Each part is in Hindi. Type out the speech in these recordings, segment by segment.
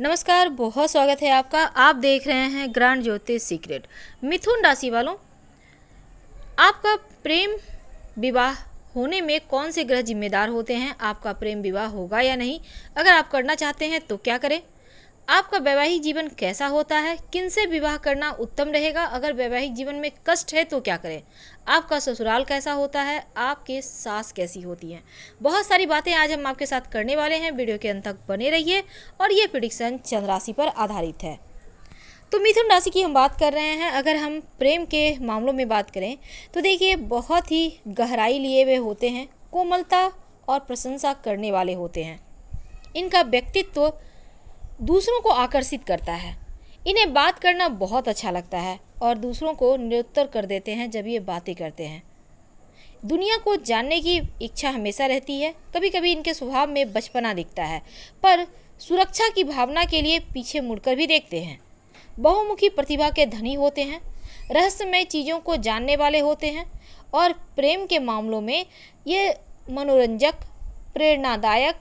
नमस्कार बहुत स्वागत है आपका आप देख रहे हैं ग्रांड ज्योतिष सीक्रेट मिथुन राशि वालों आपका प्रेम विवाह होने में कौन से ग्रह जिम्मेदार होते हैं आपका प्रेम विवाह होगा या नहीं अगर आप करना चाहते हैं तो क्या करें आपका वैवाहिक जीवन कैसा होता है किन से विवाह करना उत्तम रहेगा अगर वैवाहिक जीवन में कष्ट है तो क्या करें आपका ससुराल कैसा होता है आपके सास कैसी होती हैं बहुत सारी बातें आज हम आपके साथ करने वाले हैं वीडियो के अंत तक बने रहिए और ये प्रिडिक्शन चंद्र राशि पर आधारित है तो मिथुन राशि की हम बात कर रहे हैं अगर हम प्रेम के मामलों में बात करें तो देखिए बहुत ही गहराई लिए हुए होते हैं कोमलता और प्रशंसा करने वाले होते हैं इनका व्यक्तित्व दूसरों को आकर्षित करता है इन्हें बात करना बहुत अच्छा लगता है और दूसरों को निरुत्तर कर देते हैं जब ये बातें करते हैं दुनिया को जानने की इच्छा हमेशा रहती है कभी कभी इनके स्वभाव में बचपना दिखता है पर सुरक्षा की भावना के लिए पीछे मुड़कर भी देखते हैं बहुमुखी प्रतिभा के धनी होते हैं रहस्यमय चीज़ों को जानने वाले होते हैं और प्रेम के मामलों में ये मनोरंजक प्रेरणादायक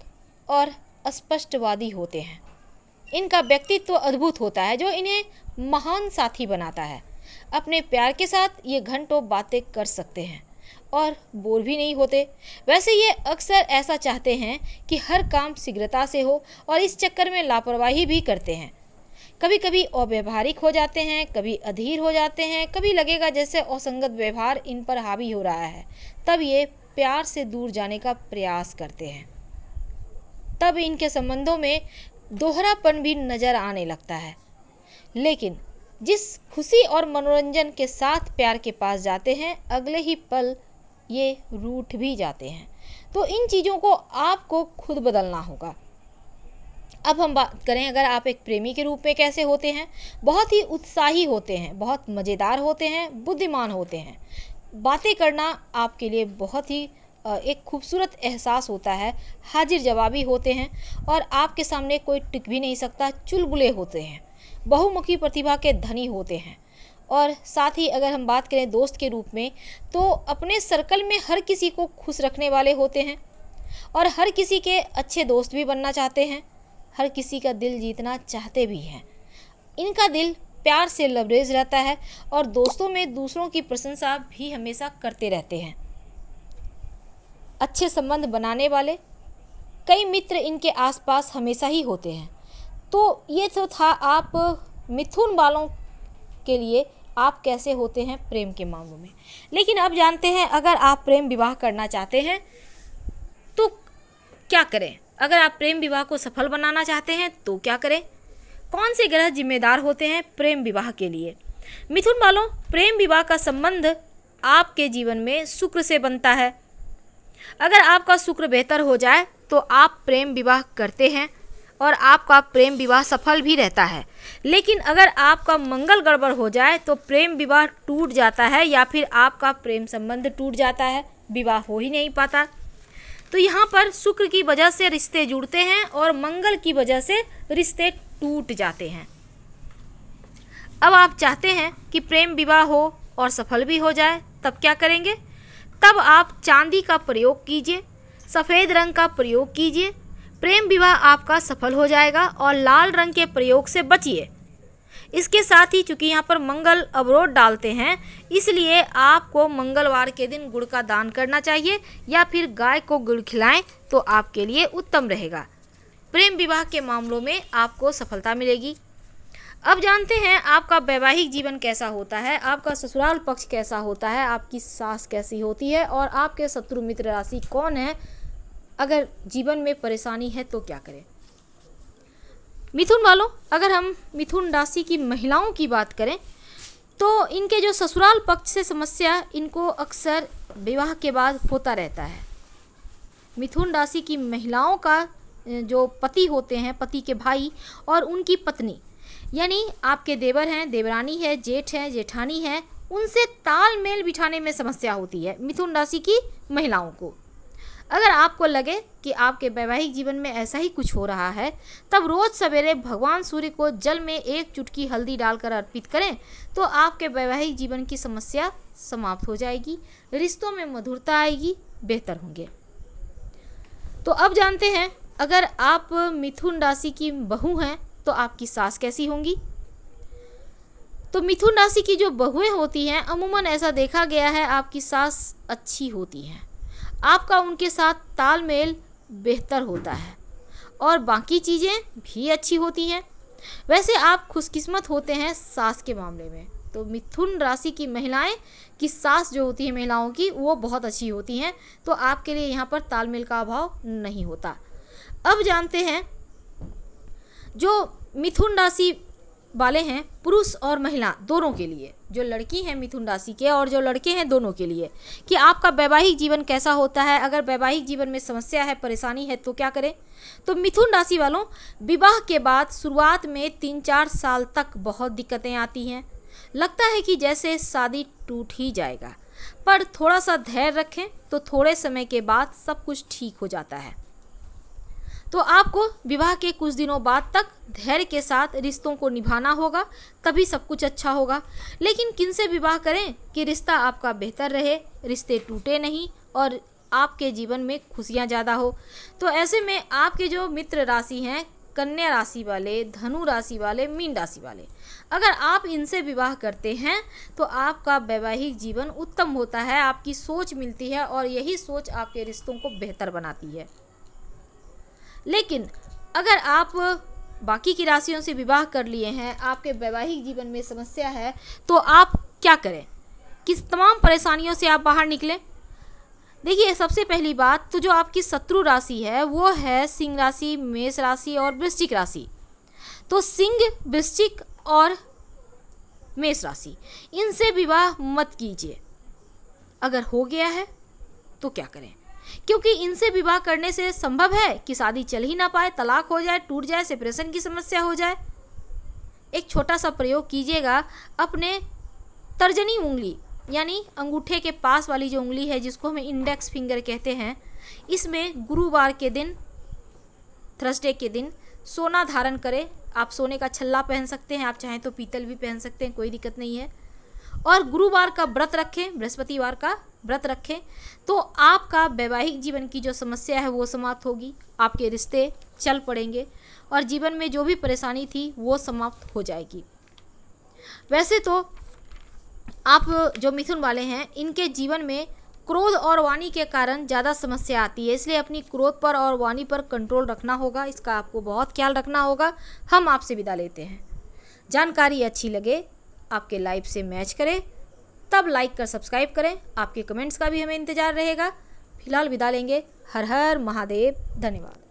और स्पष्टवादी होते हैं इनका व्यक्तित्व अद्भुत होता है जो इन्हें महान साथी बनाता है अपने प्यार के साथ ये घंटों बातें कर सकते हैं और बोर भी नहीं होते वैसे ये अक्सर ऐसा चाहते हैं कि हर काम शीघ्रता से हो और इस चक्कर में लापरवाही भी करते हैं कभी कभी अव्यवहारिक हो जाते हैं कभी अधीर हो जाते हैं कभी लगेगा जैसे असंगत व्यवहार इन पर हावी हो रहा है तब ये प्यार से दूर जाने का प्रयास करते हैं तब इनके संबंधों में दोहरापन भी नज़र आने लगता है लेकिन जिस खुशी और मनोरंजन के साथ प्यार के पास जाते हैं अगले ही पल ये रूठ भी जाते हैं तो इन चीज़ों को आपको खुद बदलना होगा अब हम बात करें अगर आप एक प्रेमी के रूप में कैसे होते हैं बहुत ही उत्साही होते हैं बहुत मज़ेदार होते हैं बुद्धिमान होते हैं बातें करना आपके लिए बहुत ही एक खूबसूरत एहसास होता है हाजिर जवाबी होते हैं और आपके सामने कोई टिक भी नहीं सकता चुलबुले होते हैं बहुमुखी प्रतिभा के धनी होते हैं और साथ ही अगर हम बात करें दोस्त के रूप में तो अपने सर्कल में हर किसी को खुश रखने वाले होते हैं और हर किसी के अच्छे दोस्त भी बनना चाहते हैं हर किसी का दिल जीतना चाहते भी हैं इनका दिल प्यार से लबरेज रहता है और दोस्तों में दूसरों की प्रशंसा भी हमेशा करते रहते हैं अच्छे संबंध बनाने वाले कई मित्र इनके आसपास हमेशा ही होते हैं तो ये तो था आप मिथुन वालों के लिए आप कैसे होते हैं प्रेम के मामलों में लेकिन अब जानते हैं अगर आप प्रेम विवाह करना चाहते हैं तो क्या करें अगर आप प्रेम विवाह को सफल बनाना चाहते हैं तो क्या करें कौन से ग्रह जिम्मेदार होते हैं प्रेम विवाह के लिए मिथुन वालों प्रेम विवाह का संबंध आपके जीवन में शुक्र से बनता है अगर आपका शुक्र बेहतर हो जाए तो आप प्रेम विवाह करते हैं और आपका प्रेम विवाह सफल भी रहता है लेकिन अगर आपका मंगल गड़बड़ हो जाए तो प्रेम विवाह टूट जाता है या फिर आपका प्रेम संबंध टूट जाता है विवाह हो ही नहीं पाता तो यहाँ पर शुक्र की वजह से रिश्ते जुड़ते हैं और मंगल की वजह से रिश्ते टूट जाते हैं अब आप चाहते हैं कि प्रेम विवाह हो और सफल भी हो जाए तब क्या करेंगे तब आप चांदी का प्रयोग कीजिए सफ़ेद रंग का प्रयोग कीजिए प्रेम विवाह आपका सफल हो जाएगा और लाल रंग के प्रयोग से बचिए इसके साथ ही चूंकि यहाँ पर मंगल अवरोध डालते हैं इसलिए आपको मंगलवार के दिन गुड़ का दान करना चाहिए या फिर गाय को गुड़ खिलाएं तो आपके लिए उत्तम रहेगा प्रेम विवाह के मामलों में आपको सफलता मिलेगी अब जानते हैं आपका वैवाहिक जीवन कैसा होता है आपका ससुराल पक्ष कैसा होता है आपकी सास कैसी होती है और आपके शत्रु मित्र राशि कौन है अगर जीवन में परेशानी है तो क्या करें मिथुन वालों अगर हम मिथुन राशि की महिलाओं की बात करें तो इनके जो ससुराल पक्ष से समस्या इनको अक्सर विवाह के बाद होता रहता है मिथुन राशि की महिलाओं का जो पति होते हैं पति के भाई और उनकी पत्नी यानी आपके देवर हैं देवरानी है जेठ है जेठानी है उनसे तालमेल बिठाने में समस्या होती है मिथुन राशि की महिलाओं को अगर आपको लगे कि आपके वैवाहिक जीवन में ऐसा ही कुछ हो रहा है तब रोज़ सवेरे भगवान सूर्य को जल में एक चुटकी हल्दी डालकर अर्पित करें तो आपके वैवाहिक जीवन की समस्या समाप्त हो जाएगी रिश्तों में मधुरता आएगी बेहतर होंगे तो अब जानते हैं अगर आप मिथुन राशि की बहू हैं तो आपकी सास कैसी होंगी तो मिथुन राशि की जो बहुएं होती हैं अमूमन ऐसा देखा गया है आपकी सास अच्छी होती हैं आपका उनके साथ तालमेल बेहतर होता है और बाकी चीज़ें भी अच्छी होती हैं वैसे आप खुशकिस्मत होते हैं सास के मामले में तो मिथुन राशि की महिलाएं की सास जो होती है महिलाओं की वो बहुत अच्छी होती हैं तो आपके लिए यहाँ पर तालमेल का अभाव नहीं होता अब जानते हैं जो मिथुन राशि वाले हैं पुरुष और महिला दोनों के लिए जो लड़की हैं मिथुन राशि के और जो लड़के हैं दोनों के लिए कि आपका वैवाहिक जीवन कैसा होता है अगर वैवाहिक जीवन में समस्या है परेशानी है तो क्या करें तो मिथुन राशि वालों विवाह के बाद शुरुआत में तीन चार साल तक बहुत दिक्कतें आती हैं लगता है कि जैसे शादी टूट ही जाएगा पर थोड़ा सा धैर्य रखें तो थोड़े समय के बाद सब कुछ ठीक हो जाता है तो आपको विवाह के कुछ दिनों बाद तक धैर्य के साथ रिश्तों को निभाना होगा तभी सब कुछ अच्छा होगा लेकिन किन से विवाह करें कि रिश्ता आपका बेहतर रहे रिश्ते टूटे नहीं और आपके जीवन में खुशियाँ ज़्यादा हो तो ऐसे में आपके जो मित्र राशि हैं कन्या राशि वाले धनु राशि वाले मीन राशि वाले अगर आप इनसे विवाह करते हैं तो आपका वैवाहिक जीवन उत्तम होता है आपकी सोच मिलती है और यही सोच आपके रिश्तों को बेहतर बनाती है लेकिन अगर आप बाकी की राशियों से विवाह कर लिए हैं आपके वैवाहिक जीवन में समस्या है तो आप क्या करें किस तमाम परेशानियों से आप बाहर निकलें देखिए सबसे पहली बात तो जो आपकी शत्रु राशि है वो है सिंह राशि मेष राशि और वृश्चिक राशि तो सिंह वृश्चिक और मेष राशि इनसे विवाह मत कीजिए अगर हो गया है तो क्या करें क्योंकि इनसे विवाह करने से संभव है कि शादी चल ही ना पाए तलाक हो जाए टूट जाए सेपरेशन की समस्या हो जाए एक छोटा सा प्रयोग कीजिएगा अपने तर्जनी उंगली यानी अंगूठे के पास वाली जो उंगली है जिसको हम इंडेक्स फिंगर कहते हैं इसमें गुरुवार के दिन थर्सडे के दिन सोना धारण करें आप सोने का छल्ला पहन सकते हैं आप चाहें तो पीतल भी पहन सकते हैं कोई दिक्कत नहीं है और गुरुवार का व्रत रखें बृहस्पतिवार का व्रत रखें तो आपका वैवाहिक जीवन की जो समस्या है वो समाप्त होगी आपके रिश्ते चल पड़ेंगे और जीवन में जो भी परेशानी थी वो समाप्त हो जाएगी वैसे तो आप जो मिथुन वाले हैं इनके जीवन में क्रोध और वाणी के कारण ज़्यादा समस्या आती है इसलिए अपनी क्रोध पर और वाणी पर कंट्रोल रखना होगा इसका आपको बहुत ख्याल रखना होगा हम आपसे विदा लेते हैं जानकारी अच्छी लगे आपके लाइफ से मैच करे तब लाइक कर सब्सक्राइब करें आपके कमेंट्स का भी हमें इंतज़ार रहेगा फिलहाल विदा लेंगे हर हर महादेव धन्यवाद